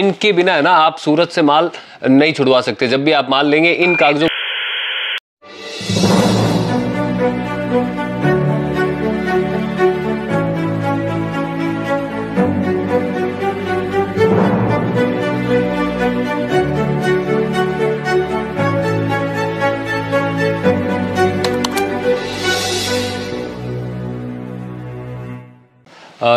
इनके बिना है ना आप सूरत से माल नहीं छुड़वा सकते जब भी आप माल लेंगे इन कागजों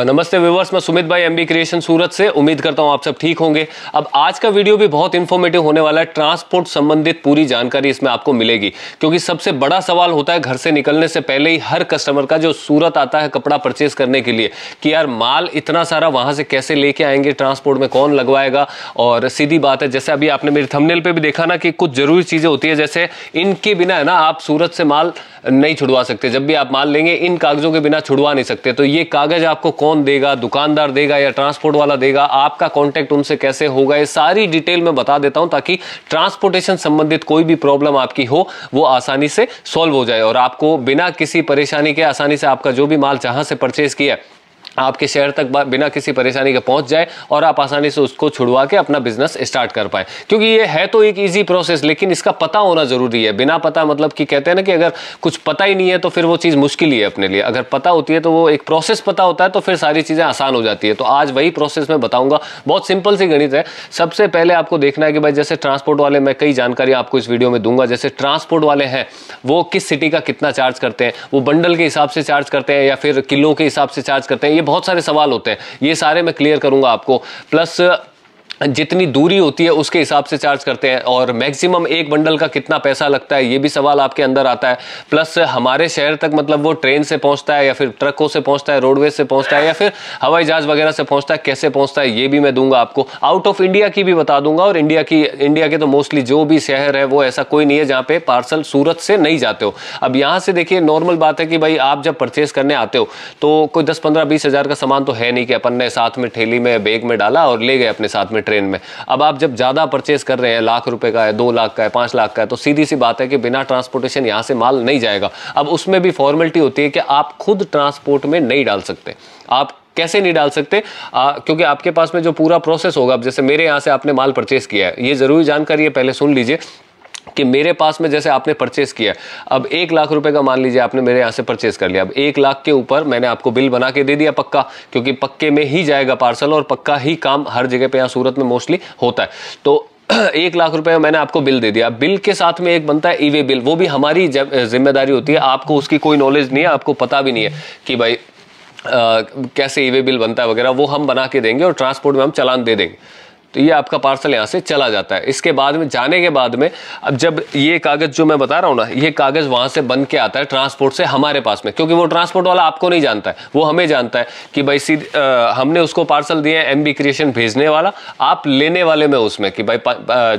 नमस्ते व्यूवर्स मैं सुमित भाई एमबी क्रिएशन सूरत से उम्मीद करता हूं आप सब ठीक होंगे अब आज का वीडियो भी बहुत इन्फॉर्मेटिव होने वाला है ट्रांसपोर्ट संबंधित पूरी जानकारी इसमें आपको मिलेगी क्योंकि सबसे बड़ा सवाल होता है घर से निकलने से पहले ही हर कस्टमर का जो सूरत आता है कपड़ा परचेज करने के लिए कि यार माल इतना सारा वहां से कैसे लेके आएंगे ट्रांसपोर्ट में कौन लगवाएगा और सीधी बात है जैसे अभी आपने मेरे थमनेल पर भी देखा ना कि कुछ जरूरी चीज़ें होती है जैसे इनके बिना है ना आप सूरत से माल नहीं छुड़वा सकते जब भी आप माल लेंगे इन कागजों के बिना छुड़वा नहीं सकते तो ये कागज आपको कौन देगा दुकानदार देगा या ट्रांसपोर्ट वाला देगा आपका कॉन्टैक्ट उनसे कैसे होगा ये सारी डिटेल में बता देता हूं ताकि ट्रांसपोर्टेशन संबंधित कोई भी प्रॉब्लम आपकी हो वो आसानी से सॉल्व हो जाए और आपको बिना किसी परेशानी के आसानी से आपका जो भी माल जहां से परचेज किया आपके शहर तक बिना किसी परेशानी के पहुंच जाए और आप आसानी से उसको छुड़वा के अपना बिजनेस स्टार्ट कर पाए क्योंकि ये है तो एक ईजी प्रोसेस लेकिन इसका पता होना जरूरी है बिना पता मतलब कि कहते हैं ना कि अगर कुछ पता ही नहीं है तो फिर वो चीज़ मुश्किल ही है अपने लिए अगर पता होती है तो वो एक प्रोसेस पता होता है तो फिर सारी चीज़ें आसान हो जाती है तो आज वही प्रोसेस मैं बताऊंगा बहुत सिंपल सी गणित है सबसे पहले आपको देखना है कि भाई जैसे ट्रांसपोर्ट वाले मैं कई जानकारी आपको इस वीडियो में दूंगा जैसे ट्रांसपोर्ट वाले हैं वो किस सिटी का कितना चार्ज करते हैं वो बंडल के हिसाब से चार्ज करते हैं या फिर किलो के हिसाब से चार्ज करते हैं ये बहुत सारे सवाल होते हैं ये सारे मैं क्लियर करूंगा आपको प्लस जितनी दूरी होती है उसके हिसाब से चार्ज करते हैं और मैक्सिमम एक बंडल का कितना पैसा लगता है ये भी सवाल आपके अंदर आता है प्लस हमारे शहर तक मतलब वो ट्रेन से पहुंचता है या फिर ट्रकों से पहुंचता है रोडवेज से पहुंचता है या फिर हवाई जहाज वगैरह से पहुंचता है कैसे पहुंचता है ये भी मैं दूंगा आपको आउट ऑफ इंडिया की भी बता दूंगा और इंडिया की इंडिया के तो मोस्टली जो भी शहर है वो ऐसा कोई नहीं है जहाँ पे पार्सल सूरत से नहीं जाते हो अब यहाँ से देखिए नॉर्मल बात है कि भाई आप जब परचेज़ करने आते हो तो कोई दस पंद्रह बीस हज़ार का सामान तो है नहीं कि अपन ने साथ में ठेली में बैग में डाला और ले गए अपने साथ में ट्रेन में अब आप जब ज़्यादा परचेज कर रहे हैं लाख रुपए का है दो लाख का है पाँच लाख का है तो सीधी सी बात है कि बिना ट्रांसपोर्टेशन यहाँ से माल नहीं जाएगा अब उसमें भी फॉर्मेलिटी होती है कि आप खुद ट्रांसपोर्ट में नहीं डाल सकते आप कैसे नहीं डाल सकते आ, क्योंकि आपके पास में जो पूरा प्रोसेस होगा जैसे मेरे यहाँ से आपने माल परचेस किया है ये ज़रूरी जानकारी है पहले सुन लीजिए कि मेरे पास में जैसे आपने परचेस किया अब एक लाख रुपए का मान लीजिए आपने मेरे यहाँ से परचेस कर लिया अब एक लाख के ऊपर मैंने आपको बिल बना के दे दिया पक्का क्योंकि पक्के में ही जाएगा पार्सल और पक्का ही काम हर जगह पे यहाँ सूरत में मोस्टली होता है तो एक लाख रुपए मैंने आपको बिल दे दिया बिल के साथ में एक बनता है ईवे बिल वो भी हमारी जिम्मेदारी होती है आपको उसकी कोई नॉलेज नहीं है आपको पता भी नहीं है कि भाई आ, कैसे ईवे बिल बनता है वगैरह वो हम बना के देंगे और ट्रांसपोर्ट में हम चलान दे देंगे तो ये आपका पार्सल यहाँ से चला जाता है इसके बाद में जाने के बाद में अब जब ये कागज़ जो मैं बता रहा हूँ ना ये कागज़ वहाँ से बन के आता है ट्रांसपोर्ट से हमारे पास में क्योंकि वो ट्रांसपोर्ट वाला आपको नहीं जानता है वो हमें जानता है कि भाई सीधे हमने उसको पार्सल दिया है एम क्रिएशन भेजने वाला आप लेने वाले में उसमें कि भाई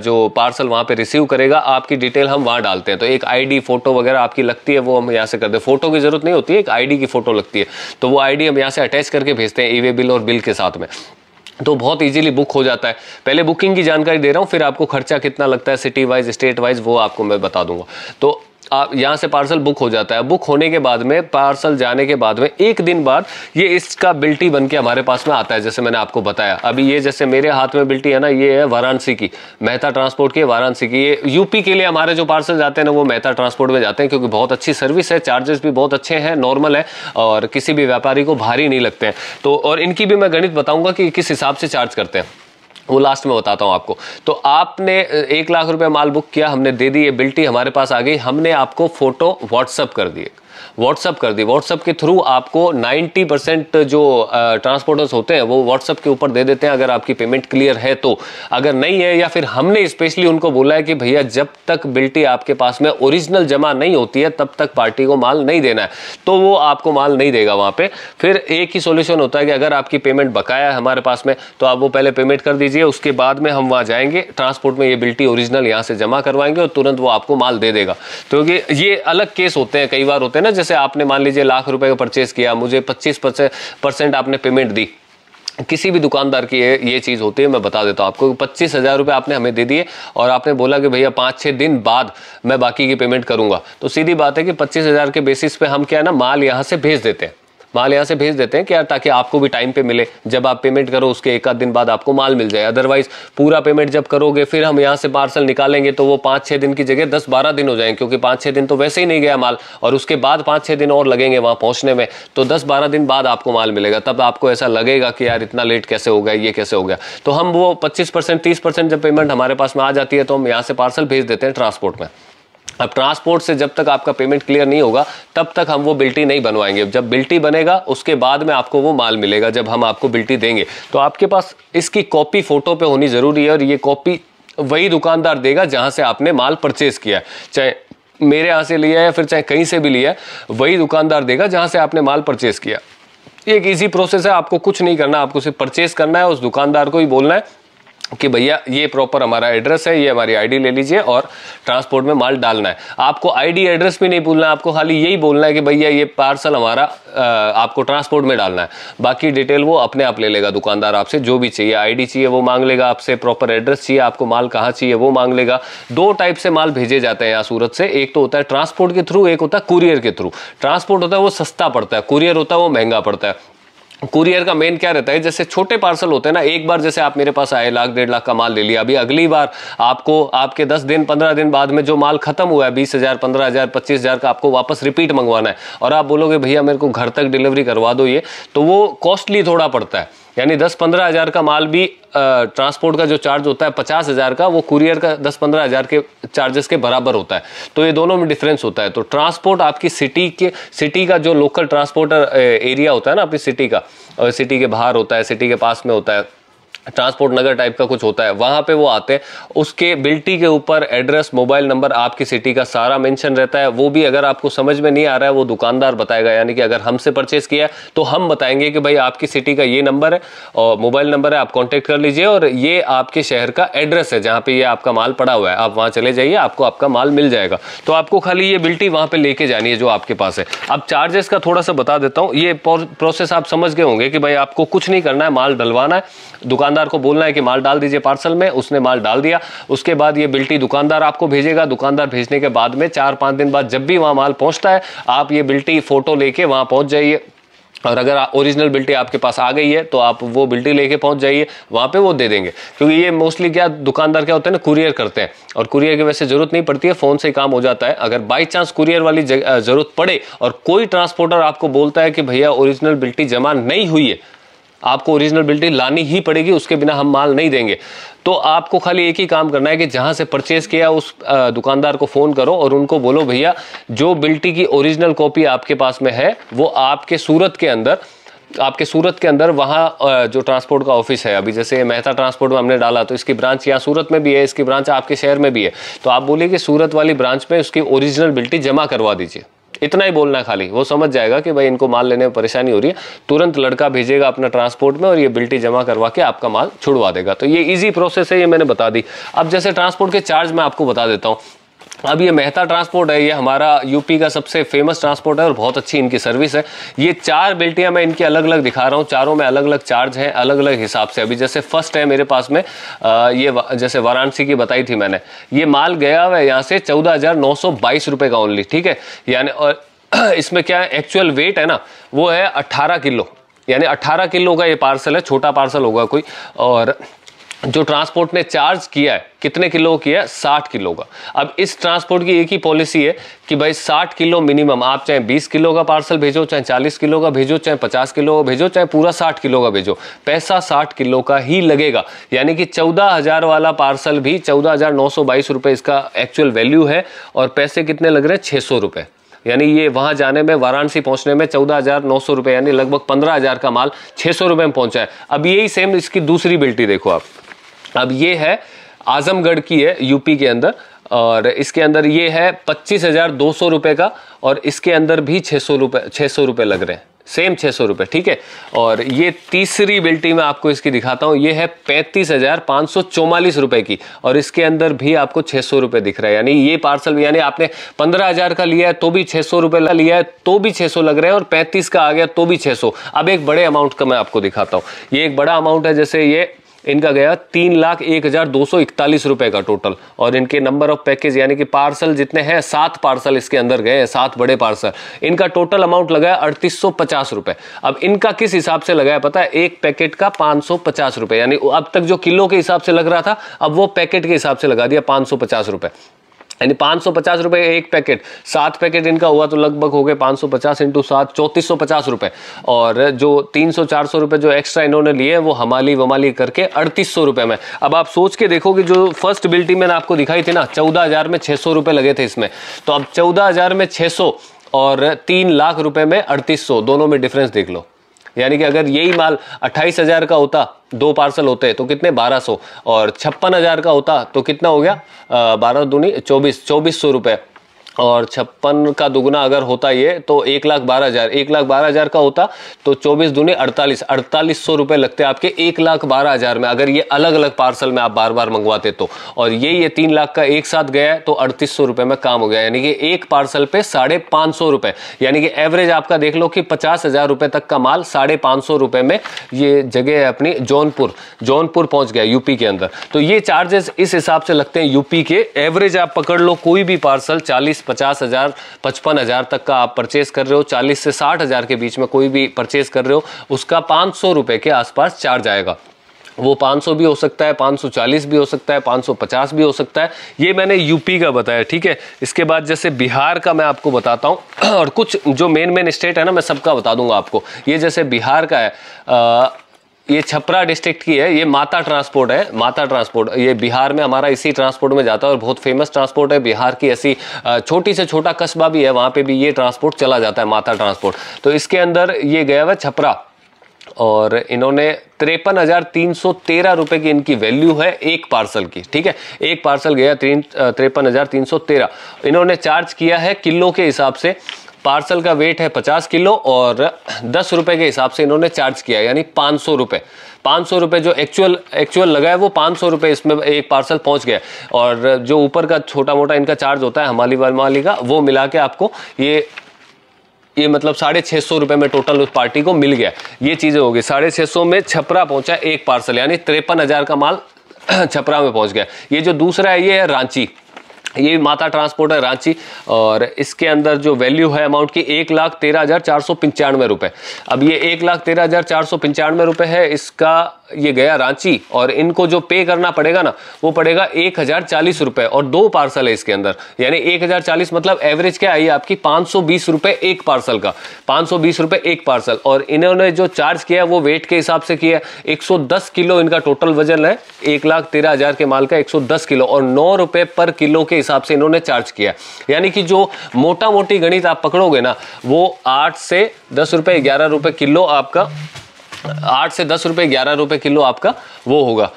जो पार्सल वहाँ पर रिसीव करेगा आपकी डिटेल हम वहाँ डालते हैं तो एक आई फ़ोटो वगैरह आपकी लगती है वो हम यहाँ से करते हैं फ़ोटो की ज़रूरत नहीं होती है एक आई की फ़ोटो लगती है तो वो आई हम यहाँ से अटैच करके भेजते हैं ई e बिल और बिल के साथ में तो बहुत इजीली बुक हो जाता है पहले बुकिंग की जानकारी दे रहा हूँ फिर आपको खर्चा कितना लगता है सिटी वाइज स्टेट वाइज वो आपको मैं बता दूंगा तो आप यहाँ से पार्सल बुक हो जाता है बुक होने के बाद में पार्सल जाने के बाद में एक दिन बाद ये इसका बिल्टी बन के हमारे पास में आता है जैसे मैंने आपको बताया अभी ये जैसे मेरे हाथ में बिल्टी है ना ये है वाराणसी की मेहता ट्रांसपोर्ट की वाराणसी की ये यूपी के लिए हमारे जो पार्सल जाते हैं ना वो मेहता ट्रांसपोर्ट में जाते हैं क्योंकि बहुत अच्छी सर्विस है चार्जेस भी बहुत अच्छे हैं नॉर्मल है और किसी भी व्यापारी को भारी नहीं लगते हैं तो और इनकी भी मैं गणित बताऊँगा कि किस हिसाब से चार्ज करते हैं वो लास्ट में बताता हूँ आपको तो आपने एक लाख रुपए माल बुक किया हमने दे दी ये बिल्टी हमारे पास आ गई हमने आपको फ़ोटो व्हाट्सअप कर दिए व्हाट्सअप कर दी व्हाट्सअप के थ्रू आपको 90 परसेंट जो ट्रांसपोर्टर्स होते हैं वो व्हाट्सअप के ऊपर दे देते हैं अगर आपकी पेमेंट क्लियर है तो अगर नहीं है या फिर हमने स्पेशली उनको बोला है कि भैया जब तक बिल्टी आपके पास में ओरिजिनल जमा नहीं होती है तब तक पार्टी को माल नहीं देना है तो वो आपको माल नहीं देगा वहाँ पर फिर एक ही सोल्यूशन होता है कि अगर आपकी पेमेंट बकाया है हमारे पास में तो आप वो पहले पेमेंट कर दीजिए उसके बाद में हम वहाँ जाएंगे ट्रांसपोर्ट में ये बिल्टी ओरिजिनल यहाँ से जमा करवाएंगे और तुरंत वो आपको माल दे देगा क्योंकि तो ये अलग केस होते हैं कई बार होते हैं ना जैसे से आपने मान लीजिए लाख रुपए का परचेज किया मुझे पच्चीस परसेंट आपने पेमेंट दी किसी भी दुकानदार की ये ये चीज़ होती है मैं बता देता हूँ आपको पच्चीस हज़ार रुपये आपने हमें दे दिए और आपने बोला कि भैया पाँच छः दिन बाद मैं बाकी की पेमेंट करूँगा तो सीधी बात है कि पच्चीस हज़ार के बेसिस पे हम क्या है ना माल यहाँ से भेज देते हैं माल यहाँ से भेज देते हैं क्या ताकि आपको भी टाइम पे मिले जब आप पेमेंट करो उसके एक आध दिन बाद आपको माल मिल जाए अदरवाइज पूरा पेमेंट जब करोगे फिर हम यहाँ से पार्सल निकालेंगे तो वो पाँच छः दिन की जगह दस बारह दिन हो जाएंगे क्योंकि पाँच छः दिन तो वैसे ही नहीं गया माल और उसके बाद पाँच छः दिन और लगेंगे वहाँ पहुँचने में तो दस बारह दिन बाद आपको माल मिलेगा तब आपको ऐसा लगेगा कि यार इतना लेट कैसे हो गया ये कैसे हो गया तो हम वो पच्चीस परसेंट तीस परसेंट जब पेमेंट हमारे पास में आ जाती है तो हम यहाँ से पार्सल भेज देते हैं ट्रांसपोर्ट में अब ट्रांसपोर्ट से जब तक आपका पेमेंट क्लियर नहीं होगा तब तक हम वो बिल्टी नहीं बनवाएंगे जब बिल्टी बनेगा उसके बाद में आपको वो माल मिलेगा जब हम आपको बिल्टी देंगे तो आपके पास इसकी कॉपी फोटो पे होनी ज़रूरी है और ये कॉपी वही दुकानदार देगा जहाँ से आपने माल परचेज़ किया है चाहे मेरे यहाँ से लिया है या फिर चाहे कहीं से भी लिया है वही दुकानदार देगा जहाँ से आपने माल परचेज़ किया एक ईजी प्रोसेस है आपको कुछ नहीं करना आपको सिर्फ परचेज़ करना है उस दुकानदार को ही बोलना है कि भैया ये प्रॉपर हमारा एड्रेस है ये हमारी आईडी ले लीजिए और ट्रांसपोर्ट में माल डालना है आपको आईडी एड्रेस भी नहीं भूलना आपको खाली यही बोलना है कि भैया ये पार्सल हमारा आपको ट्रांसपोर्ट में डालना है बाकी डिटेल वो अपने आप ले लेगा दुकानदार आपसे जो भी चाहिए आईडी चाहिए वो मांग लेगा आपसे प्रॉपर एड्रेस चाहिए आपको माल कहाँ चाहिए वो मांग लेगा दो टाइप से माल भेजे जाते हैं यहाँ सूरत से एक तो होता है ट्रांसपोर्ट के थ्रू एक होता है कुरियर के थ्रू ट्रांसपोर्ट होता है वो सस्ता पड़ता है कुरियर होता है वो महंगा पड़ता है कुरियर का मेन क्या रहता है जैसे छोटे पार्सल होते हैं ना एक बार जैसे आप मेरे पास आए लाख डेढ़ लाख का माल ले लिया अभी अगली बार आपको आपके दस दिन पंद्रह दिन बाद में जो माल खत्म हुआ है बीस हज़ार पंद्रह हज़ार पच्चीस हज़ार का आपको वापस रिपीट मंगवाना है और आप बोलोगे भैया मेरे को घर तक डिलीवरी करवा दो ये तो वो कॉस्टली थोड़ा पड़ता है यानी दस पंद्रह हज़ार का माल भी ट्रांसपोर्ट का जो चार्ज होता है पचास हज़ार का वो कुरियर का दस पंद्रह हज़ार के चार्जेस के बराबर होता है तो ये दोनों में डिफरेंस होता है तो ट्रांसपोर्ट आपकी सिटी के सिटी का जो लोकल ट्रांसपोर्टर एरिया होता है ना अपनी सिटी का सिटी के बाहर होता है सिटी के पास में होता है ट्रांसपोर्ट नगर टाइप का कुछ होता है वहाँ पे वो आते हैं उसके बिल्टी के ऊपर एड्रेस मोबाइल नंबर आपकी सिटी का सारा मेंशन रहता है वो भी अगर आपको समझ में नहीं आ रहा है वो दुकानदार बताएगा यानी कि अगर हमसे परचेज किया तो हम बताएंगे कि भाई आपकी सिटी का ये नंबर है और मोबाइल नंबर है आप कॉन्टेक्ट कर लीजिए और ये आपके शहर का एड्रेस है जहाँ पर ये आपका माल पड़ा हुआ है आप वहाँ चले जाइए आपको आपका माल मिल जाएगा तो आपको खाली ये बिल्टी वहाँ पर लेके जानी है जो आपके पास है अब चार्जेस का थोड़ा सा बता देता हूँ ये प्रोसेस आप समझ गए होंगे कि भाई आपको कुछ नहीं करना है माल डलवाना है दुकान दुकानदार को बोलना है कि माल डाल दीजिए पार्सल में उसने माल डाल दिया उसके बाद ये बिल्टी दुकानदार आपको भेजेगा दुकानदार भेजने के बाद में चार पाँच दिन बाद जब भी वहाँ माल पहुँचता है आप ये बिल्टी फोटो लेके वहाँ पहुँच जाइए और अगर ओरिजिनल बिल्टी आपके पास आ गई है तो आप वो बिल्टी लेके पहुंच जाइए वहाँ पे वो दे देंगे क्योंकि ये मोस्टली क्या दुकानदार क्या होते हैं ना कुरियर करते हैं और कुरियर की वैसे ज़रूरत नहीं पड़ती है फ़ोन से ही काम हो जाता है अगर बाई चांस कुरियर वाली ज़रूरत पड़े और कोई ट्रांसपोर्टर आपको बोलता है कि भैया ओरिजिनल बिल्टी जमा नहीं हुई है आपको ओरिजिनल बिल्टी लानी ही पड़ेगी उसके बिना हम माल नहीं देंगे तो आपको खाली एक ही काम करना है कि जहाँ से परचेज किया उस दुकानदार को फ़ोन करो और उनको बोलो भैया जो बिल्टी की ओरिजिनल कॉपी आपके पास में है वो आपके सूरत के अंदर आपके सूरत के अंदर वहाँ जो ट्रांसपोर्ट का ऑफिस है अभी जैसे मेहता ट्रांसपोर्ट में हमने डाला तो इसकी ब्रांच यहाँ सूरत में भी है इसकी ब्रांच आपके शहर में भी है तो आप बोलिए कि सूरत वाली ब्रांच में उसकी ओरिजिनल बिल्टी जमा करवा दीजिए इतना ही बोलना खाली वो समझ जाएगा कि भाई इनको माल लेने में परेशानी हो रही है तुरंत लड़का भेजेगा अपना ट्रांसपोर्ट में और ये बिल्टी जमा करवा के आपका माल छुड़वा देगा तो ये इजी प्रोसेस है ये मैंने बता दी अब जैसे ट्रांसपोर्ट के चार्ज मैं आपको बता देता हूँ अब ये मेहता ट्रांसपोर्ट है ये हमारा यूपी का सबसे फेमस ट्रांसपोर्ट है और बहुत अच्छी इनकी सर्विस है ये चार बेल्टियाँ मैं इनकी अलग अलग दिखा रहा हूँ चारों में अलग अलग चार्ज हैं अलग अलग हिसाब से अभी जैसे फर्स्ट है मेरे पास में आ, ये जैसे वाराणसी की बताई थी मैंने ये माल गया हुआ है यहाँ से चौदह हज़ार नौ सौ बाईस रुपये का ओनली ठीक है यानी और इसमें क्या है एक्चुअल वेट है ना वो है अट्ठारह किलो यानी अट्ठारह किलो का ये पार्सल है छोटा पार्सल होगा कोई और जो ट्रांसपोर्ट ने चार्ज किया है कितने किलो किया है साठ किलो का अब इस ट्रांसपोर्ट की एक ही पॉलिसी है कि भाई साठ किलो मिनिमम आप चाहे बीस किलो का पार्सल भेजो चाहे चालीस किलो का भेजो चाहे पचास किलो का भेजो चाहे पूरा साठ किलो का भेजो पैसा साठ किलो का ही लगेगा यानी कि चौदह हजार वाला पार्सल भी चौदह हजार नौ सौ बाईस रुपये इसका एक्चुअल वैल्यू है और पैसे कितने लग रहे हैं छः सौ रुपये यानी ये वहाँ जाने में वाराणसी पहुँचने में चौदह हज़ार नौ सौ रुपये यानी लगभग पंद्रह हज़ार का माल छः सौ रुपये में पहुँचा है अब यही सेम इसकी दूसरी बिल्टी देखो आप अब ये है आजमगढ़ की है यूपी के अंदर और इसके अंदर ये है पच्चीस हज़ार दो सौ रुपये का और इसके अंदर भी छः सौ रुपये छः सौ रुपये लग रहे हैं सेम छः सौ रुपये ठीक है और ये तीसरी बिल्टी मैं आपको इसकी दिखाता हूँ ये है पैंतीस हज़ार पाँच सौ चौवालीस रुपये की और इसके अंदर भी आपको छः सौ रुपये दिख रहा है यानी ये पार्सल भी यानी आपने पंद्रह हज़ार का लिया है तो भी छः सौ रुपये लिया है तो भी छः सौ लग रहे हैं और पैंतीस का आ गया तो भी छः सौ अब एक बड़े अमाउंट का मैं आपको दिखाता हूँ ये एक बड़ा अमाउंट है जैसे ये इनका गया तीन लाख एक हज़ार दो सौ इकतालीस रुपए का टोटल और इनके नंबर ऑफ पैकेज यानी कि पार्सल जितने हैं सात पार्सल इसके अंदर गए हैं सात बड़े पार्सल इनका टोटल अमाउंट लगाया अड़तीस सौ पचास रुपए अब इनका किस हिसाब से लगाया पता है एक पैकेट का पांच सौ पचास रुपए यानी अब तक जो किलो के हिसाब से लग रहा था अब वो पैकेट के हिसाब से लगा दिया पांच सौ पचास रुपए यानी पाँच सौ पचास रुपये एक पैकेट सात पैकेट इनका हुआ तो लगभग हो गए पाँच सौ पचास इंटू सात चौंतीस सौ पचास रुपये और जो तीन सौ चार सौ रुपये जो एक्स्ट्रा इन्होंने लिए वो हमाली वमाली करके अड़तीस सौ रुपये में अब आप सोच के देखो कि जो फर्स्ट बिल्टी मैंने आपको दिखाई थी ना चौदह हज़ार में छः सौ रुपये लगे थे इसमें तो अब चौदह हज़ार में छः सौ और तीन लाख रुपये में अड़तीस सौ दोनों में डिफरेंस देख लो यानी कि अगर यही माल अट्ठाईस हज़ार का होता दो पार्सल होते तो कितने बारह सौ और छप्पन हज़ार का होता तो कितना हो गया बारह दूनी चौबीस चौबीस सौ रुपए और छप्पन का दुगना अगर होता ये तो एक लाख बारह हज़ार एक लाख बारह हज़ार का होता तो चौबीस दूने अड़तालीस अड़तालीस सौ रुपये लगते आपके एक लाख बारह हज़ार में अगर ये अलग अलग पार्सल में आप बार बार मंगवाते तो और ये ये तीन लाख का एक साथ गया है तो अड़तीस सौ रुपये में काम हो गया यानी कि एक पार्सल पे साढ़े पाँच सौ रुपये यानी कि एवरेज आपका देख लो कि पचास हज़ार रुपये तक का माल साढ़े पाँच सौ रुपये में ये जगह है अपनी जौनपुर जौनपुर पहुंच गया यूपी के अंदर तो ये चार्जेस इस हिसाब से लगते हैं यूपी के एवरेज आप पकड़ लो कोई भी पार्सल चालीस पचास हज़ार पचपन हज़ार तक का आप परचेस कर रहे हो चालीस से साठ हज़ार के बीच में कोई भी परचेस कर रहे हो उसका पाँच सौ रुपये के आसपास चार्ज आएगा वो 500 भी हो सकता है 540 भी हो सकता है 550 भी हो सकता है ये मैंने यूपी का बताया ठीक है इसके बाद जैसे बिहार का मैं आपको बताता हूँ और कुछ जो मेन मेन स्टेट है ना मैं सबका बता दूंगा आपको ये जैसे बिहार का है आ, ये छपरा डिस्ट्रिक्ट की है ये माता ट्रांसपोर्ट है माता ट्रांसपोर्ट ये बिहार में हमारा इसी ट्रांसपोर्ट में जाता है और बहुत फेमस ट्रांसपोर्ट है बिहार की ऐसी छोटी से छोटा कस्बा भी है वहाँ पे भी ये ट्रांसपोर्ट चला जाता है माता ट्रांसपोर्ट तो इसके अंदर ये गया हुआ छपरा और इन्होंने तिरपन हज़ार तीन सौ तेरह रुपये की इनकी वैल्यू है एक पार्सल की ठीक है एक पार्सल गया तिरपन हज़ार तीन सौ तेरह इन्होंने चार्ज किया है किलो के हिसाब से पार्सल का वेट है पचास किलो और दस रुपये के हिसाब से इन्होंने चार्ज किया यानी पाँच सौ रुपये पाँच सौ रुपये जो एक्चुअल एक्चुअल लगा है वो पाँच सौ रुपये इसमें एक पार्सल पहुंच गया और जो ऊपर का छोटा मोटा इनका चार्ज होता है हमाली वनमाली का वो मिला के आपको ये ये मतलब साढ़े छः सौ रुपये में टोटल उस पार्टी को मिल गया ये चीज़ें हो गई साढ़े छः सौ में छपरा पहुंचा एक पार्सल यानी तिरपन हज़ार का माल छपरा में पहुंच गया ये जो दूसरा है ये है रांची ये माता ट्रांसपोर्ट है रांची और इसके अंदर जो वैल्यू है अमाउंट की एक लाख तेरह हज़ार चार सौ पंचानवे रुपये अब ये एक लाख तेरह हज़ार चार सौ पंचानवे रुपये है इसका ये गया रांची और इनको जो पे करना पड़ेगा ना वो पड़ेगा एक हज़ार चालीस रुपये और दो पार्सल है इसके अंदर यानी एक हज़ार चालीस मतलब एवरेज क्या आई आपकी पाँच सौ बीस रुपये एक पार्सल का पाँच सौ बीस रुपये एक पार्सल और इन्होंने जो चार्ज किया वो वेट के हिसाब से किया है एक सौ दस किलो इनका टोटल वजन है एक लाख तेरह हज़ार के माल का एक सौ दस किलो और नौ रुपये पर किलो के हिसाब से इन्होंने चार्ज किया यानी कि जो मोटा मोटी गणित आप पकड़ोगे ना वो आठ से दस रुपये ग्यारह रुपये किलो आपका आठ से दस रुपये ग्यारह रुपये किलो आपका वो होगा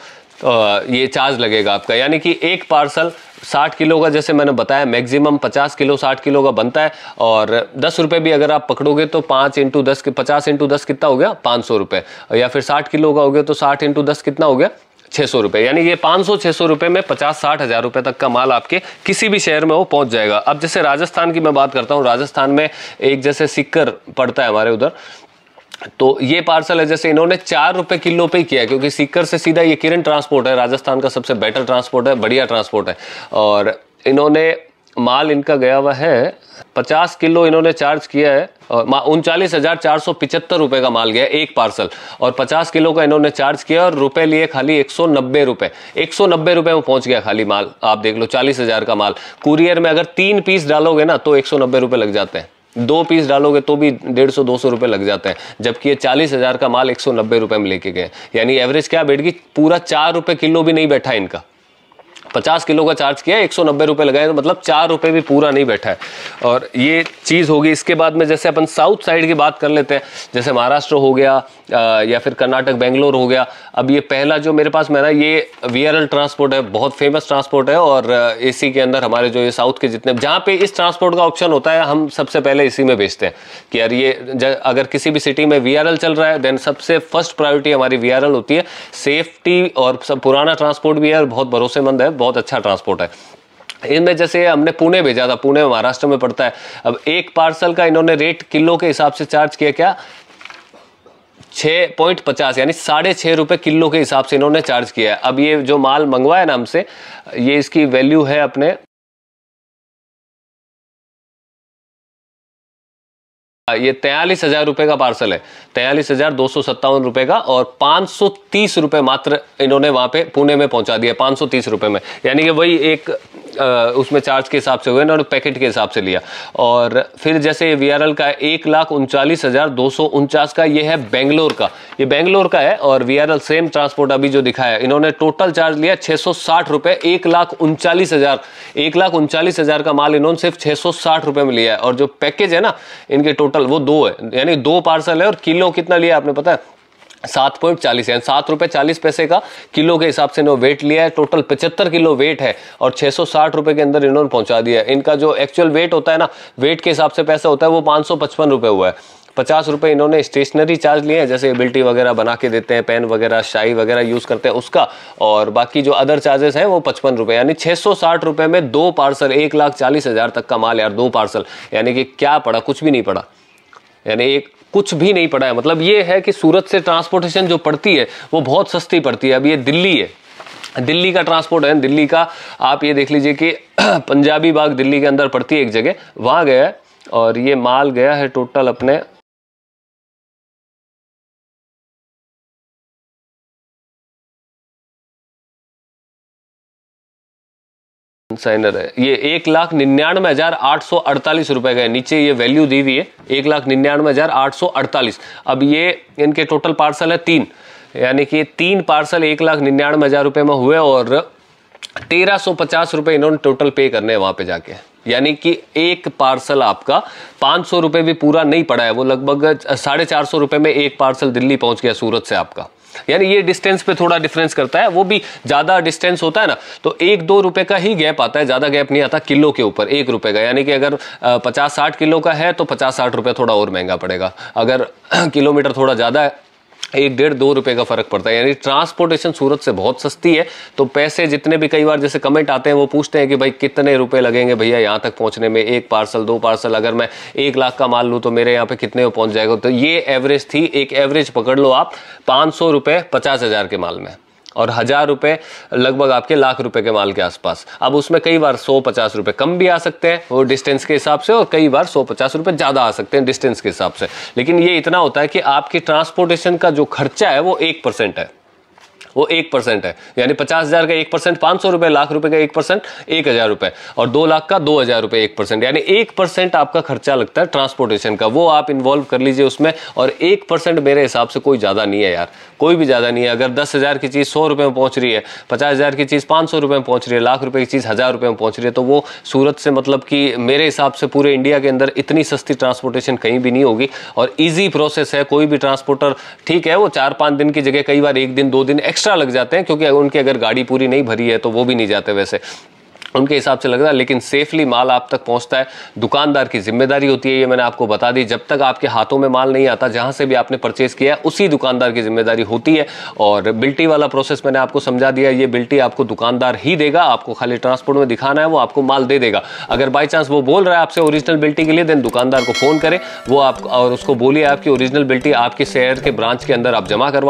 ये चार्ज लगेगा आपका यानी कि एक पार्सल 60 किलो का जैसे मैंने बताया मैक्सिमम 50 किलो 60 किलो का बनता है और दस रुपये भी अगर आप पकड़ोगे तो पाँच इंटू दस पचास इंटू दस कितना हो गया पाँच सौ रुपये या फिर 60 किलो का हो गया तो 60 इंटू दस कितना हो गया छः सौ रुपये यानी ये पाँच सौ छः सौ रुपये में पचास साठ हज़ार रुपये तक का माल आपके किसी भी शहर में वो पहुंच जाएगा अब जैसे राजस्थान की मैं बात करता हूँ राजस्थान में एक जैसे सिक्कर पड़ता है हमारे उधर तो ये पार्सल है जैसे इन्होंने चार रुपए किलो पे किया क्योंकि सीकर से सीधा ये किरण ट्रांसपोर्ट है राजस्थान का सबसे बेटर ट्रांसपोर्ट है बढ़िया ट्रांसपोर्ट है और इन्होंने माल इनका गया हुआ है पचास किलो इन्होंने चार्ज किया है और उनचालीस हजार चार सौ पिचहत्तर रुपए का माल गया एक पार्सल और पचास किलो का इन्होंने चार्ज किया और रुपए लिए खाली एक सौ नब्बे रुपए एक सौ नब्बे रुपए में पहुंच गया खाली माल आप देख लो चालीस हजार का माल कुरियर में अगर तीन पीस डालोगे ना तो एक सौ नब्बे रुपए लग जाते हैं दो पीस डालोगे तो भी डेढ़ सौ दो सौ रुपए लग जाते हैं जबकि ये चालीस हज़ार का माल एक सौ नब्बे रुपए में लेके गए यानी एवरेज क्या बैठगी पूरा चार रुपए किलो भी नहीं बैठा इनका पचास किलो का चार्ज किया एक सौ नब्बे रुपये लगाए तो मतलब चार रुपये भी पूरा नहीं बैठा है और ये चीज़ होगी इसके बाद में जैसे अपन साउथ साइड की बात कर लेते हैं जैसे महाराष्ट्र हो गया या फिर कर्नाटक बेंगलोर हो गया अब ये पहला जो मेरे पास ना ये वी ट्रांसपोर्ट है बहुत फेमस ट्रांसपोर्ट है और ए के अंदर हमारे जो ये साउथ के जितने जहाँ पे इस ट्रांसपोर्ट का ऑप्शन होता है हम सबसे पहले इसी में भेजते हैं कि यार ये अगर किसी भी सिटी में वी चल रहा है देन सबसे फर्स्ट प्रायोरिटी हमारी वी होती है सेफ्टी और सब पुराना ट्रांसपोर्ट भी है और बहुत भरोसेमंद है बहुत अच्छा ट्रांसपोर्ट है इनमें जैसे हमने पुणे भेजा था पुणे महाराष्ट्र में पड़ता है अब एक पार्सल का इन्होंने रेट किलो के हिसाब से चार्ज किया क्या छः पॉइंट पचास यानी साढ़े छः रुपये किलो के हिसाब से इन्होंने चार्ज किया है अब ये जो माल मंगवाया ना हमसे ये इसकी वैल्यू है अपने ये तैयलीस हजार रुपए का पार्सल है तैयलीस हजार दो सौ सत्तावन रुपए का और पांच सौ तीस रुपए मात्र इन्होंने वहां पे पुणे में पहुंचा दिया पांच सौ तीस रुपए में यानी कि वही एक उसमें चार्ज के हिसाब से हुए ना पैकेट के हिसाब से लिया और फिर जैसे वी का एक लाख उनचालीस हज़ार दो सौ उनचास का ये है बेंगलोर का ये बेंगलोर का है और V R L same transport अभी जो दिखाया इन्होंने टोटल चार्ज लिया छः सौ साठ रुपये एक लाख उनचालीस हज़ार एक लाख उनचालीस हज़ार का माल इन्होंने सिर्फ छः सौ साठ रुपये में लिया है और जो पैकेज है ना इनके टोटल वो दो है यानी दो पार्सल है और किलो कितना लिया आपने पता है सात पॉइंट चालीस यानी सात रुपये चालीस पैसे का किलो के हिसाब से इन्होंने वेट लिया है टोटल पचहत्तर किलो वेट है और छः सौ साठ रुपये के अंदर इन्होंने पहुंचा दिया है इनका जो एक्चुअल वेट होता है ना वेट के हिसाब से पैसा होता है वो पाँच सौ पचपन रुपये हुआ है पचास रुपये इन्होंने स्टेशनरी चार्ज लिए हैं जैसे एबिलिटी वगैरह बना के देते हैं पेन वगैरह शाही वगैरह यूज़ करते हैं उसका और बाकी जो अदर चार्जेस हैं वो पचपन रुपये यानी छः सौ साठ रुपये में दो पार्सल एक लाख चालीस हज़ार तक का माल यार दो पार्सल यानी कि क्या पड़ा कुछ भी नहीं पड़ा यानी एक कुछ भी नहीं पड़ा है मतलब ये है कि सूरत से ट्रांसपोर्टेशन जो पड़ती है वो बहुत सस्ती पड़ती है अब ये दिल्ली है दिल्ली का ट्रांसपोर्ट है दिल्ली का आप ये देख लीजिए कि पंजाबी बाग दिल्ली के अंदर पड़ती है एक जगह वहाँ गया है और ये माल गया है टोटल अपने साइनर है ये एक लाख निन्यानवे हजार आठ सौ अड़तालीस रुपए का है नीचे ये वैल्यू दी हुई है एक लाख निन्यानवे हजार आठ सौ अड़तालीस अब ये इनके टोटल पार्सल है तीन यानी कि तीन पार्सल एक लाख निन्यानवे हजार रुपये में हुए और तेरह सौ पचास रुपए इन्होंने टोटल पे करने हैं वहां पे जाके यानी कि एक पार्सल आपका पांच सौ रुपये भी पूरा नहीं पड़ा है वो लगभग साढ़े चार सौ रुपये में एक पार्सल दिल्ली पहुंच गया सूरत से आपका यानी ये डिस्टेंस पे थोड़ा डिफरेंस करता है वो भी ज़्यादा डिस्टेंस होता है ना तो एक दो रुपए का ही गैप आता है ज़्यादा गैप नहीं आता किलो के ऊपर एक रुपए का यानी कि अगर पचास साठ किलो का है तो पचास साठ रुपए थोड़ा और महंगा पड़ेगा अगर किलोमीटर थोड़ा ज़्यादा एक डेढ़ दो रुपए का फर्क पड़ता है यानी ट्रांसपोर्टेशन सूरत से बहुत सस्ती है तो पैसे जितने भी कई बार जैसे कमेंट आते हैं वो पूछते हैं कि भाई कितने रुपए लगेंगे भैया यहाँ तक पहुँचने में एक पार्सल दो पार्सल अगर मैं एक लाख का माल लूँ तो मेरे यहाँ पे कितने पहुंच पहुँच जाएगा तो ये एवरेज थी एक एवरेज पकड़ लो आप पाँच सौ रुपये पचास हज़ार के माल में और हज़ार रुपये लगभग आपके लाख रुपए के माल के आसपास अब उसमें कई बार सौ पचास रुपये कम भी आ सकते हैं वो डिस्टेंस के हिसाब से और कई बार सौ पचास रुपये ज़्यादा आ सकते हैं डिस्टेंस के हिसाब से लेकिन ये इतना होता है कि आपकी ट्रांसपोर्टेशन का जो खर्चा है वो एक परसेंट है वो एक परसेंट है यानी पचास हज़ार का एक परसेंट पांच सौ रुपए लाख रुपए का एक परसेंट एक हज़ार रुपए और दो लाख का दो हज़ार रुपए एक परसेंट यानी एक परसेंट आपका खर्चा लगता है ट्रांसपोर्टेशन का वो आप इन्वॉल्व कर लीजिए उसमें और एक परसेंट मेरे हिसाब से कोई ज़्यादा नहीं है यार कोई भी ज़्यादा नहीं है अगर दस हज़ार की चीज़ सौ रुपए में पहुंच रही है पचास हज़ार की चीज़ पांच सौ रुपए में पहुंच रही है लाख रुपए की चीज़ हज़ार रुपये में पहुंच रही है तो वो सूरत से मतलब कि मेरे हिसाब से पूरे इंडिया के अंदर इतनी सस्ती ट्रांसपोर्टेशन कहीं भी नहीं होगी और ईजी प्रोसेस है कोई भी ट्रांसपोर्टर ठीक है वो चार पांच दिन की जगह कई बार एक दिन दो दिन एक्स एक्स्ट्रा लग जाते हैं क्योंकि उनकी अगर गाड़ी पूरी नहीं भरी है तो वो भी नहीं जाते वैसे उनके हिसाब से लग रहा है लेकिन सेफली माल आप तक पहुंचता है दुकानदार की जिम्मेदारी होती है ये मैंने आपको बता दी जब तक आपके हाथों में माल नहीं आता जहां से भी आपने परचेज किया है उसी दुकानदार की जिम्मेदारी होती है और बिल्टी वाला प्रोसेस मैंने आपको समझा दिया ये बिल्टी आपको दुकानदार ही देगा आपको खाली ट्रांसपोर्ट में दिखाना है वो आपको माल दे देगा अगर बाई चांस वो बोल रहा है आपसे ओरिजिनल बिल्टी के लिए देन दुकानदार को फोन करें वो आप और उसको बोलिए आपकी ओरिजिनल बिल्टी आपके शहर के ब्रांच के अंदर आप जमा करवा